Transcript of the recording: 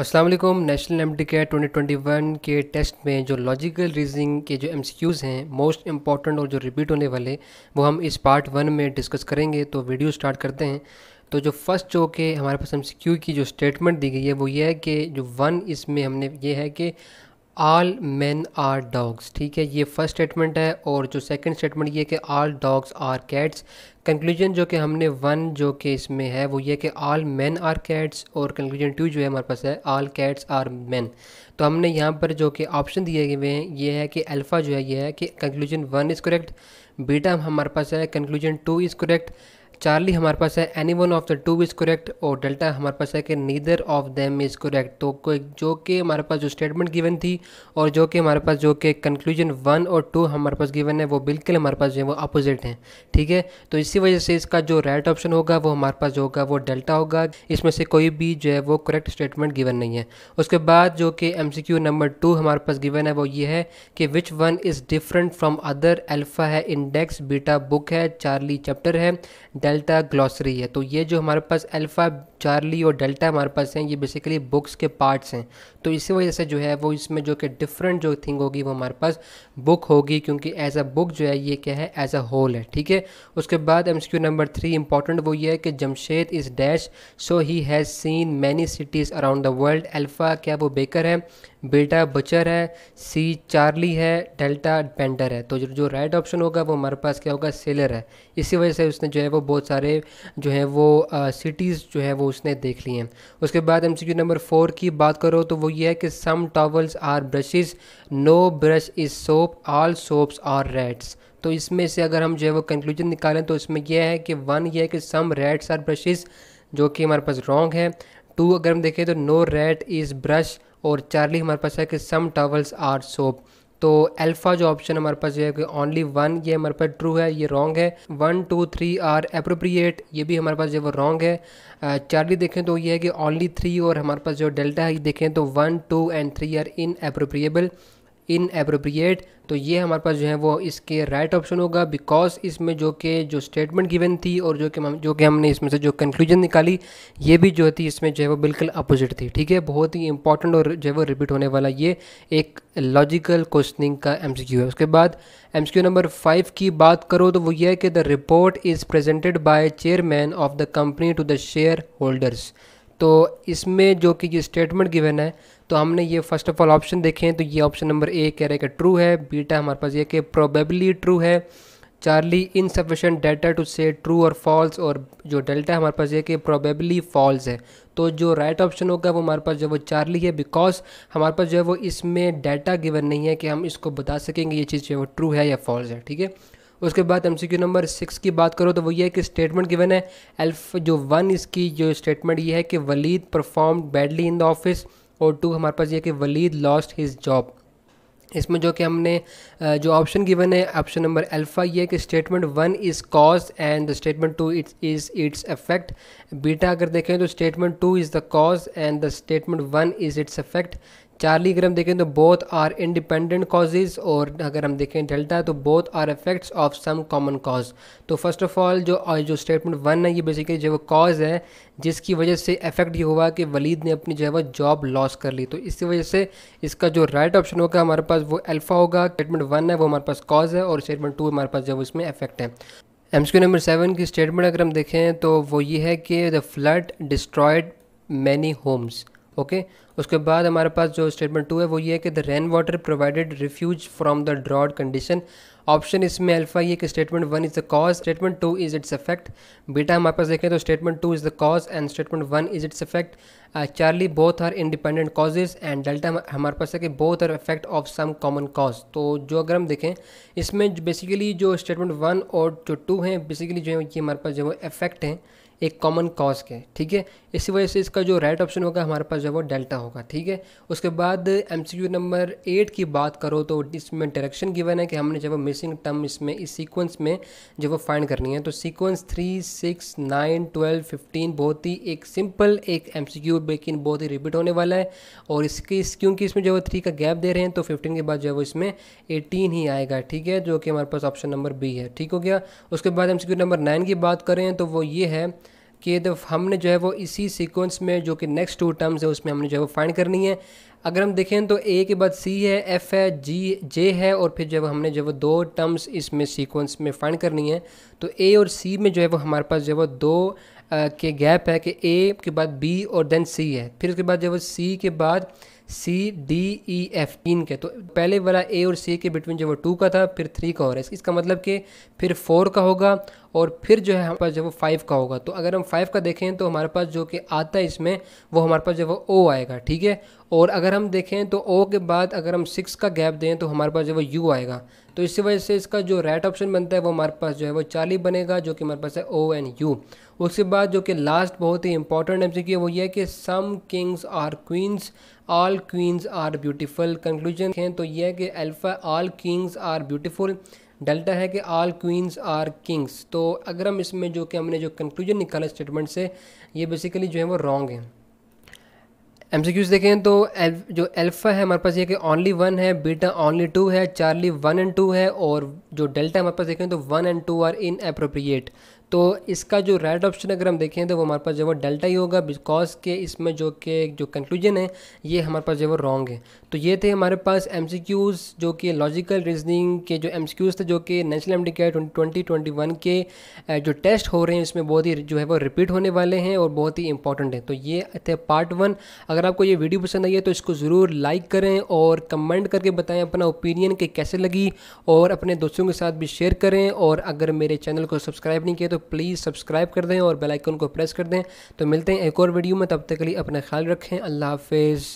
Aslam national M D के twenty twenty one के test में जो लॉजिकल रीजनिंग के जो एम सी क्यूज़ हैं मोस्ट इंपॉर्टेंट और जो रिपीट होने वाले वो हम इस पार्ट वन में डिस्कस करेंगे तो वीडियो स्टार्ट करते हैं तो जो फर्स्ट जो के हमारे पास एम सी क्यू की जो स्टेटमेंट दी गई है वो ये है कि जो वन इसमें हमने ये है कि आल मैन आर डॉग्स ठीक है ये फर्स्ट स्टेटमेंट है और जो सेकंड स्टेटमेंट ये कि all dogs are cats conclusion जो कि हमने वन जो कि इसमें है वो ये कि आल मैन आर कैट्स और कंक्लूजन टू जो है हमारे पास है आल कैट्स आर मैन तो हमने यहाँ पर जो कि ऑप्शन दिए हुए हैं ये है कि अल्फ़ा जो है ये है कि conclusion one is correct beta हमारे पास है conclusion two is correct Charlie हमारे पास है any one of the two is correct और डेल्टा हमारे पास है कि neither of them is correct तो कोई जो कि हमारे पास जो स्टेटमेंट गिवन थी और जो कि हमारे पास जो कि कंक्लूजन वन और टू हमारे पास गिवन है वो बिल्कुल हमारे पास जो है वो अपोजिट हैं ठीक है तो इसी वजह से इसका जो राइट ऑप्शन होगा वो हमारे पास जो होगा वो डेल्टा होगा इसमें से कोई भी जो है वो करेक्ट स्टेटमेंट गिवन नहीं है उसके बाद जो कि एम नंबर टू हमारे पास गिवन है वो ये है कि which one is different from other alpha है इंडेक्स बीटा बुक है चार्ली चैप्टर है डेल्टा ग्लॉसरी है तो ये जो हमारे पास अल्फ़ा चार्ली और डेल्टा हमारे पास हैं ये बेसिकली बुक्स के पार्ट्स हैं तो इसी वजह से जो है वो इसमें जो कि डिफरेंट जो थिंग होगी वो हमारे पास बुक होगी क्योंकि एज अ बुक जो है ये क्या है एज अ होल है ठीक है उसके बाद एम नंबर थ्री इंपॉर्टेंट वो ये है कि Jamshed is dash so he has seen many cities around the world alpha क्या वो बेकर है बेटा बचर है सी चार्ली है डेल्टा पेंटर है तो जो राइट ऑप्शन होगा वो हमारे पास क्या होगा सेलर है इसी वजह से उसने जो है वो बहुत सारे जो है वो सिटीज़ जो है वो उसने देख ली हैं उसके बाद एम नंबर फोर की बात करो तो वो ये है कि some towels are brushes no brush is soap all soaps are reds तो इसमें से अगर हम जो है वो कंक्लूजन निकालें तो इसमें यह है कि वन ये है कि सम रेड्स आर ब्रशेज़ जो कि हमारे पास रॉन्ग है टू अगर हम देखें तो नो रेड इज़ ब्रश और चार्ली हमारे पास है कि सम टॉवल्स आर सोप तो अल्फ़ा जो ऑप्शन हमारे पास है कि ओनली वन ये हमारे पास ट्रू है ये रॉन्ग है one two three are appropriate ये भी हमारे पास जो वो रॉन्ग है चार्ली uh, देखें तो ये है कि ओनली थ्री और हमारे पास जो डेल्टा है ये देखें तो one two and three are inappropriable inappropriate तो ये हमारे पास जो है वो इसके राइट right ऑप्शन होगा बिकॉज इसमें जो कि जो स्टेटमेंट गिवन थी और जो कि जो कि हमने इसमें से जो कंक्लूजन निकाली ये भी जो थी इसमें जो है वो बिल्कुल अपोजिट थी ठीक है बहुत ही इंपॉर्टेंट और जो है वो रिपीट होने वाला ये एक लॉजिकल क्वेश्चनिंग का एम है उसके बाद एम नंबर फाइव की बात करो तो वो ये है कि the report is presented by chairman of the company to the share holders तो इसमें जो कि ये स्टेटमेंट गिवन है तो हमने ये फर्स्ट ऑफ ऑल ऑप्शन देखे हैं तो ये ऑप्शन नंबर ए कह रहे हैं कि ट्रू है बीटा हमारे पास ये कि प्रोबेबली ट्रू है Charlie insufficient data to say true और फॉल्स और जो डेल्टा हमारे पास ये कि प्रोबेबली फॉल्स है तो जो राइट right ऑप्शन होगा वो हमारे पास जो है वो चार्ली है बिकॉज हमारे पास जो है वो इसमें डाटा गिवन नहीं है कि हम इसको बता सकेंगे ये चीज़ जो है वो ट्रू है या फॉल्स है ठीक है उसके बाद एम नंबर सिक्स की बात करो तो वो ये है कि स्टेटमेंट गिवन है एल्फ जो वन इसकी जो स्टेटमेंट ये है कि Walid perform badly in the office और टू हमारे पास ये कि वलीद लॉस्ट हिज जॉब इसमें जो कि हमने जो ऑप्शन गिवन है ऑप्शन नंबर अल्फ़ा ये कि statement one is cause and the statement two its is its effect beta अगर देखें तो statement two is the cause and the statement one is its effect Charlie अगर हम देखें तो बोथ आर इंडिपेंडेंट कॉजेज़ और अगर हम देखें डेल्टा तो both are effects of some common cause तो फर्स्ट ऑफ ऑल जो जो स्टेटमेंट वन है ये बेसिकली जो कॉज है जिसकी वजह से इफेक्ट ये हुआ कि वलीद ने अपनी जो है वह जॉब लॉस कर ली तो इसी वजह से इसका जो राइट right ऑप्शन होगा हमारे पास वो अल्फा होगा स्टेटमेंट वन है वो हमारे पास कॉज है और स्टेटमेंट टू हमारे पास जो इसमें इफेक्ट है एम नंबर सेवन की स्टेटमेंट अगर हम देखें तो वो ये है कि the flood destroyed many homes okay उसके बाद हमारे पास जो स्टेटमेंट टू है वो ये है कि the rain water provided refuge from the drought condition option इसमें अल्फा ये कि statement one is the cause statement two is its effect beta हमारे पास देखें तो statement two is the cause and statement one is its effect Charlie both are independent causes and delta हमारे पास है कि both are effect of some common cause तो जो अगर हम देखें इसमें बेसिकली जो स्टेटमेंट वन और जो टू हैं बेसिकली जो है ये हमारे पास जो इफेक्ट हैं एक कॉमन कॉज के ठीक है इसी वजह से इसका जो राइट ऑप्शन होगा हमारे पास जो है वो डेल्टा होगा ठीक है उसके बाद एम नंबर एट की बात करो तो इसमें डायरेक्शन गिवन है कि हमने जब वो मिसिंग टर्म इसमें इस सीक्वेंस में जब वो फाइंड करनी है तो sequence three six nine twelve fifteen बहुत ही एक सिंपल एक एम लेकिन बहुत ही रिपीट होने वाला है और इसकी क्योंकि इसमें जो है थ्री का गैप दे रहे हैं तो फिफ्टीन के बाद जो है वो इसमें एटीन ही आएगा ठीक है जो कि हमारे पास ऑप्शन नंबर बी है ठीक हो गया उसके बाद एम नंबर नाइन की बात करें तो वो ये है कि तो हमने जो है वो इसी सीक्वेंस में जो कि नेक्स्ट टू टर्म्स है उसमें हमने जो है वो फाइंड करनी है अगर हम देखें तो ए के बाद सी है एफ है जी जे है और फिर जब हमने जो है वो दो टर्म्स इसमें सीक्वेंस में फाइंड करनी है तो ए और सी में जो है वो हमारे पास जो है वो दो आ, के गैप है कि ए के बाद बी और देन सी है फिर उसके बाद जो है वो सी के बाद सी डी ई एफ तीन के तो पहले वाला ए और सी के बिटवीन जो वो टू का था फिर थ्री का हो रहा है इसका मतलब कि फिर फोर का होगा और फिर जो है हमारे पास जो वो फाइव का होगा तो अगर हम फाइव का देखें तो हमारे पास जो कि आता है इसमें वो हमारे पास जो वो ओ आएगा ठीक है और अगर हम देखें तो ओ के बाद अगर हम सिक्स का गैप दें तो हमारे पास जो है वो यू आएगा तो इसी वजह से इसका जो राइट ऑप्शन बनता है वो हमारे पास जो है वो चाली बनेगा जो कि हमारे पास है ओ एंड यू उसके बाद जो कि लास्ट बहुत ही इंपॉर्टेंट एम है वो ये है कि some kings are queens all queens are beautiful conclusion है तो यह है कि alpha all kings are beautiful delta है कि ऑल क्वींस आर किंग्स तो अगर हम इसमें जो कि हमने जो कंक्लूजन निकाला स्टेटमेंट से ये बेसिकली जो है वो रॉन्ग है एम देखें तो एल, जो एल्फ़ा है हमारे पास ये कि ओनली वन है बीटा ओनली टू है चार्ली वन एंड टू है और जो डेल्टा हमारे पास देखें तो one and two are inappropriate तो इसका जो राइट ऑप्शन अगर हम देखें तो वो हमारे पास जो है डेल्टा ही होगा बिकॉज के इसमें जो के जो कंक्लूजन है ये हमारे पास जो है रॉन्ग है तो ये थे हमारे पास एम जो कि लॉजिकल रीजनिंग के जो एम थे जो कि national M D twenty twenty one के जो टेस्ट हो रहे हैं इसमें बहुत ही जो है वो रिपीट होने वाले हैं और बहुत ही इंपॉर्टेंट है तो ये थे पार्ट वन अगर आपको ये वीडियो पसंद आई है तो इसको ज़रूर लाइक करें और कमेंट करके बताएँ अपना ओपिनियन कि कैसे लगी और अपने दोस्तों के साथ भी शेयर करें और अगर मेरे चैनल को सब्सक्राइब नहीं किया तो तो प्लीज़ सब्सक्राइब कर दें और बेलाइकन को प्रेस कर दें तो मिलते हैं एक और वीडियो में तब तक के लिए अपना ख्याल रखें अल्लाह हाफिज़